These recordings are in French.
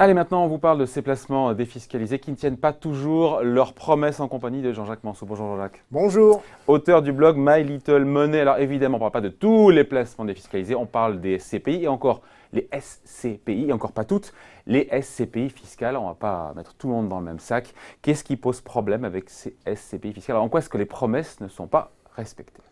Allez, maintenant, on vous parle de ces placements défiscalisés qui ne tiennent pas toujours leurs promesses en compagnie de Jean-Jacques Manceau. Bonjour Jean-Jacques. Bonjour. Auteur du blog My Little Money. Alors évidemment, on ne parle pas de tous les placements défiscalisés, on parle des SCPI et encore les SCPI, et encore pas toutes, les SCPI fiscales. On ne va pas mettre tout le monde dans le même sac. Qu'est-ce qui pose problème avec ces SCPI fiscales Alors, En quoi est-ce que les promesses ne sont pas respectées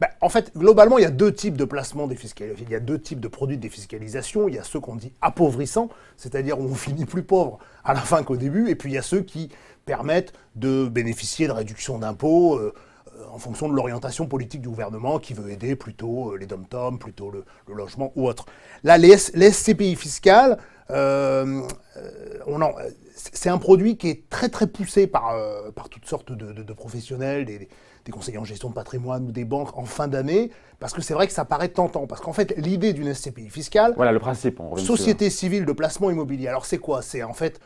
bah, en fait, globalement, il y a deux types de placements défiscalisés. Il y a deux types de produits de défiscalisation. Il y a ceux qu'on dit appauvrissants, c'est-à-dire où on finit plus pauvre à la fin qu'au début. Et puis il y a ceux qui permettent de bénéficier de réductions d'impôts. Euh, euh, en fonction de l'orientation politique du gouvernement qui veut aider plutôt euh, les dom-toms, plutôt le, logement ou autre. Là, les, les SCPI fiscales, euh, euh, c'est un produit qui est très très poussé par, euh, par toutes sortes de, professionnels, des, conseillers en gestion de patrimoine ou des banques en fin d'année, parce que c'est vrai que ça paraît tentant. Parce qu'en fait, l'idée d'une SCPI fiscale. Voilà le principe. société civile de placement immobilier. Alors c'est quoi C'est en fait,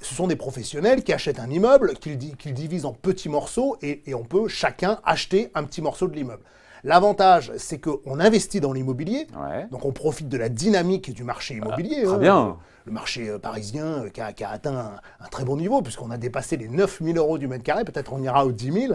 ce sont des professionnels qui achètent un immeuble, qu'ils divisent en petits morceaux et on peut chacun acheter un petit morceau de l'immeuble. L'avantage, c'est qu'on investit dans l'immobilier, donc on profite de la dynamique du marché ah, immobilier. très hein. bien. Le marché euh, parisien euh, qui, a, atteint un, très bon niveau, puisqu'on a dépassé les 9 000 euros du mètre carré, peut-être on ira aux 10 000.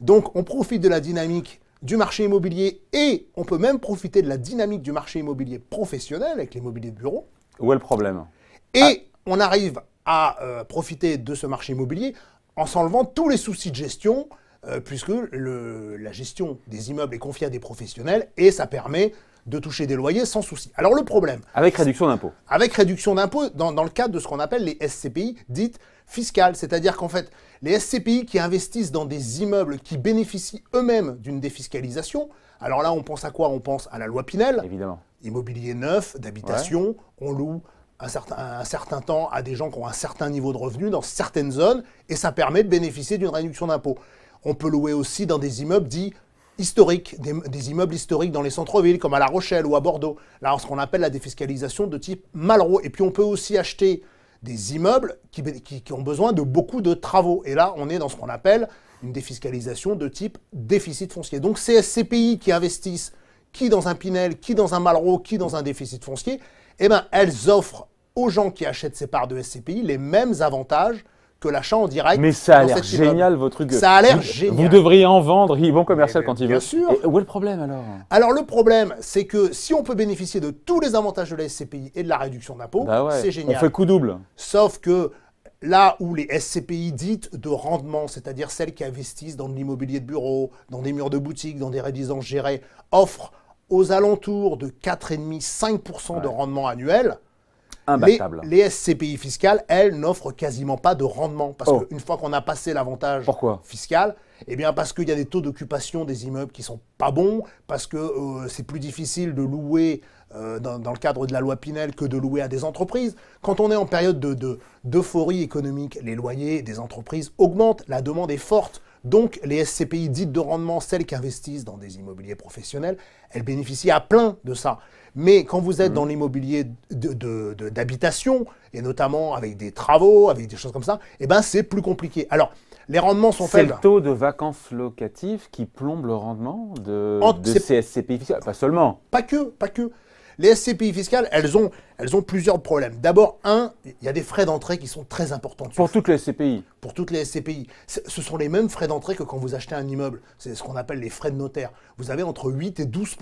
Donc on profite de la dynamique du marché immobilier et on peut même profiter de la dynamique du marché immobilier professionnel avec l'immobilier de bureau. Où est le problème Et ah. on arrive à euh, profiter de ce marché immobilier en s'enlevant tous les soucis de gestion, euh, puisque la gestion des immeubles est confiée à des professionnels et ça permet de toucher des loyers sans souci. Alors le problème... Avec réduction d'impôt. Avec réduction d'impôt dans, le cadre de ce qu'on appelle les SCPI dites fiscales. C'est-à-dire qu'en fait, les SCPI qui investissent dans des immeubles qui bénéficient eux-mêmes d'une défiscalisation, alors là on pense à quoi On pense à la loi Pinel. Évidemment. Immobilier neuf, d'habitation, on loue un certain, un certain temps à des gens qui ont un certain niveau de revenus dans certaines zones et ça permet de bénéficier d'une réduction d'impôt. On peut louer aussi dans des immeubles dits historiques, des, immeubles historiques dans les centres-villes, comme à La Rochelle ou à Bordeaux. Là, ce qu'on appelle la défiscalisation de type Malraux. Et puis, on peut aussi acheter des immeubles qui, ont besoin de beaucoup de travaux. Et là, on est dans ce qu'on appelle une défiscalisation de type déficit foncier. Donc, ces SCPI qui investissent, qui dans un Pinel, qui dans un Malraux, qui dans un déficit foncier, eh ben, elles offrent aux gens qui achètent ces parts de SCPI les mêmes avantages que l'achat en direct. Mais ça a l'air génial, votre truc. Ça a l'air génial. Vous devriez en vendre, il est bon commercial eh quand il bien Bien sûr. où est le problème alors Alors le problème, c'est que si on peut bénéficier de tous les avantages de la SCPI et de la réduction d'impôts, bah c'est génial. On fait coup double. Sauf que là où les SCPI dites de rendement, c'est-à-dire celles qui investissent dans de l'immobilier de bureau, dans des murs de boutiques, dans des résidences gérées, offrent aux alentours de 4,5-5% de rendement annuel, les, SCPI fiscales, elles, n'offrent quasiment pas de rendement. Parce oh. qu'une fois qu'on a passé l'avantage fiscal, eh bien parce qu'il y a des taux d'occupation des immeubles qui sont pas bons, parce que euh, c'est plus difficile de louer euh, dans, le cadre de la loi Pinel que de louer à des entreprises. Quand on est en période d'euphorie de, économique, les loyers des entreprises augmentent, la demande est forte. Donc les SCPI dites de rendement, celles qui investissent dans des immobiliers professionnels, elles bénéficient à plein de ça. Mais quand vous êtes mmh. dans l'immobilier d'habitation, et notamment avec des travaux, avec des choses comme ça, eh ben c'est plus compliqué. Alors, les rendements sont faibles. C'est le taux de vacances locatives qui plombe le rendement de, de ces SCPI, pas seulement. Pas que, pas que. Les SCPI fiscales, elles ont, elles ont plusieurs problèmes. D'abord, un, il y a des frais d'entrée qui sont très importants. Pour toutes les SCPI Pour toutes les SCPI. Ce sont les mêmes frais d'entrée que quand vous achetez un immeuble. C'est ce qu'on appelle les frais de notaire. Vous avez entre 8 et 12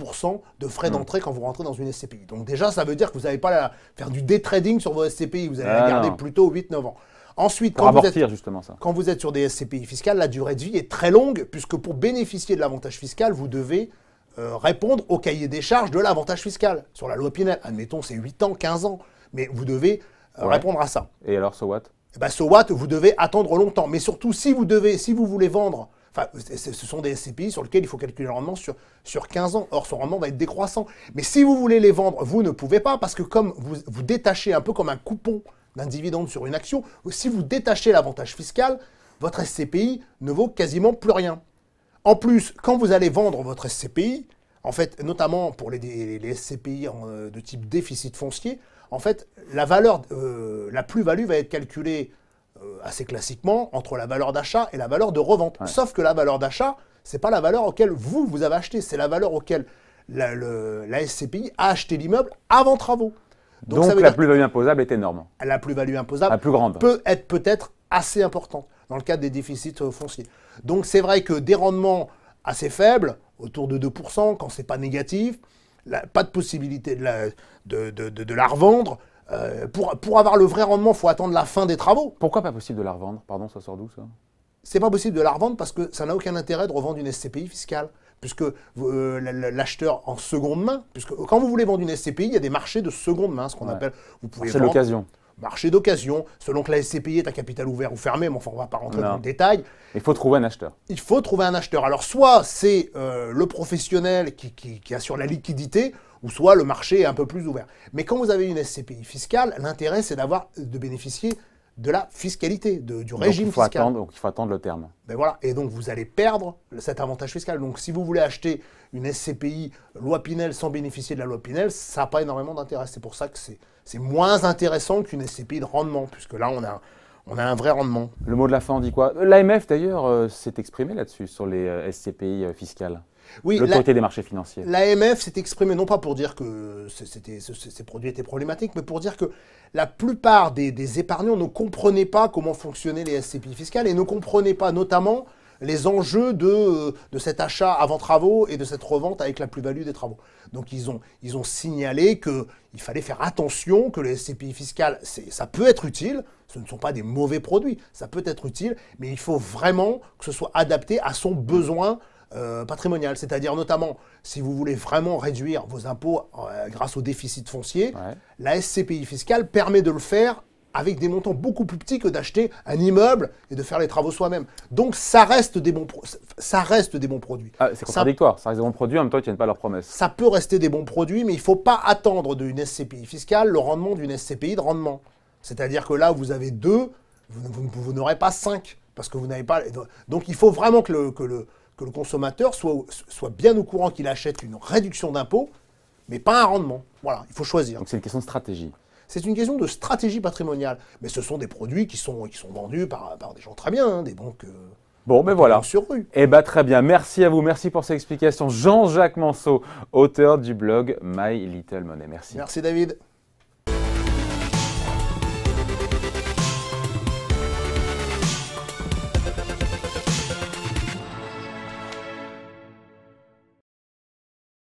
de frais hmm. d'entrée quand vous rentrez dans une SCPI. Donc déjà, ça veut dire que vous n'allez pas la, faire du day trading sur vos SCPI. Vous allez la ah garder plutôt 8-9 ans. Ensuite, quand justement ça. quand vous êtes sur des SCPI fiscales, la durée de vie est très longue, puisque pour bénéficier de l'avantage fiscal, vous devez euh, répondre au cahier des charges de l'avantage fiscal sur la loi Pinel. Admettons, c'est 8 ans, 15 ans, mais vous devez euh, répondre à ça. Et alors, so what eh ben, So what, vous devez attendre longtemps. Mais surtout, si vous devez, si vous voulez vendre, ce sont des SCPI sur lesquels il faut calculer le rendement sur, sur 15 ans. Or, son rendement va être décroissant. Mais si vous voulez les vendre, vous ne pouvez pas parce que comme vous, vous détachez un peu comme un coupon d'un dividende sur une action, si vous détachez l'avantage fiscal, votre SCPI ne vaut quasiment plus rien. En plus, quand vous allez vendre votre SCPI, en fait, notamment pour les, SCPI euh, de type déficit foncier, en fait, la valeur, euh, la plus-value va être calculée euh, assez classiquement entre la valeur d'achat et la valeur de revente. Sauf que la valeur d'achat, ce n'est pas la valeur auquel vous, vous avez acheté, c'est la valeur auquel la, SCPI a acheté l'immeuble avant travaux. Donc, la plus-value imposable est énorme. La plus-value imposable peut être peut-être assez importante dans le cadre des déficits euh, fonciers. Donc c'est vrai que des rendements assez faibles, autour de 2%, quand c'est pas négatif, pas de possibilité de la, de, de, de, la revendre. Euh, pour, pour avoir le vrai rendement, il faut attendre la fin des travaux. Pourquoi pas possible de la revendre Pardon, ça sort d'où ça C'est pas possible de la revendre parce que ça n'a aucun intérêt de revendre une SCPI fiscale puisque euh, l'acheteur en seconde main, puisque quand vous voulez vendre une SCPI, il y a des marchés de seconde main, ce qu'on appelle. Vous pouvez. C'est l'occasion marché d'occasion, selon que la SCPI est à capital ouvert ou fermé, mais on ne va pas rentrer dans le détail. Il faut trouver un acheteur. Il faut trouver un acheteur. Alors soit c'est euh, le professionnel qui, qui, assure la liquidité, ou soit le marché est un peu plus ouvert. Mais quand vous avez une SCPI fiscale, l'intérêt c'est d'avoir de bénéficier de la fiscalité, du régime donc, il faut fiscal. Attendre, donc il faut attendre le terme. Ben et donc vous allez perdre cet avantage fiscal. Donc si vous voulez acheter une SCPI loi Pinel sans bénéficier de la loi Pinel, ça n'a pas énormément d'intérêt. C'est pour ça que c'est moins intéressant qu'une SCPI de rendement, puisque là on a, un vrai rendement. Le mot de la fin, dit quoi euh, L'AMF d'ailleurs euh, s'est exprimé là-dessus, sur les euh, SCPI fiscales. Oui, des marchés financiers. L'AMF s'est exprimé non pas pour dire que ces produits étaient problématiques, mais pour dire que la plupart des, épargnants ne comprenaient pas comment fonctionnaient les SCPI fiscales et ne comprenaient pas notamment les enjeux euh, de, cet achat avant travaux et de cette revente avec la plus-value des travaux. Donc ils ont, ils ont signalé qu'il fallait faire attention, que les SCPI fiscales, ça peut être utile, ce ne sont pas des mauvais produits, ça peut être utile, mais il faut vraiment que ce soit adapté à son besoin euh, patrimoniale, c'est-à-dire notamment si vous voulez vraiment réduire vos impôts euh, grâce au déficit foncier, la SCPI fiscale permet de le faire avec des montants beaucoup plus petits que d'acheter un immeuble et de faire les travaux soi-même. Donc ça reste des bons, ça reste des bons produits. Ah, c'est contradictoire, ça, ça, reste des bons produits, en même temps ils ne tiennent pas leurs promesses. Ça peut rester des bons produits, mais il ne faut pas attendre d'une SCPI fiscale le rendement d'une SCPI de rendement. C'est-à-dire que là, vous avez deux, vous, n'aurez pas cinq, parce que vous n'avez pas... Donc il faut vraiment que que le que le consommateur soit, soit bien au courant qu'il achète une réduction d'impôt, mais pas un rendement. Voilà, il faut choisir. Donc c'est une question de stratégie. C'est une question de stratégie patrimoniale. Mais ce sont des produits qui sont, qui sont vendus par, des gens très bien, hein, des banques. Euh, bon, mais ben voilà. Sur rue. Eh bien très bien. Merci à vous. Merci pour cette explication. Jean-Jacques Manceau, auteur du blog My Little Money. Merci. Merci David.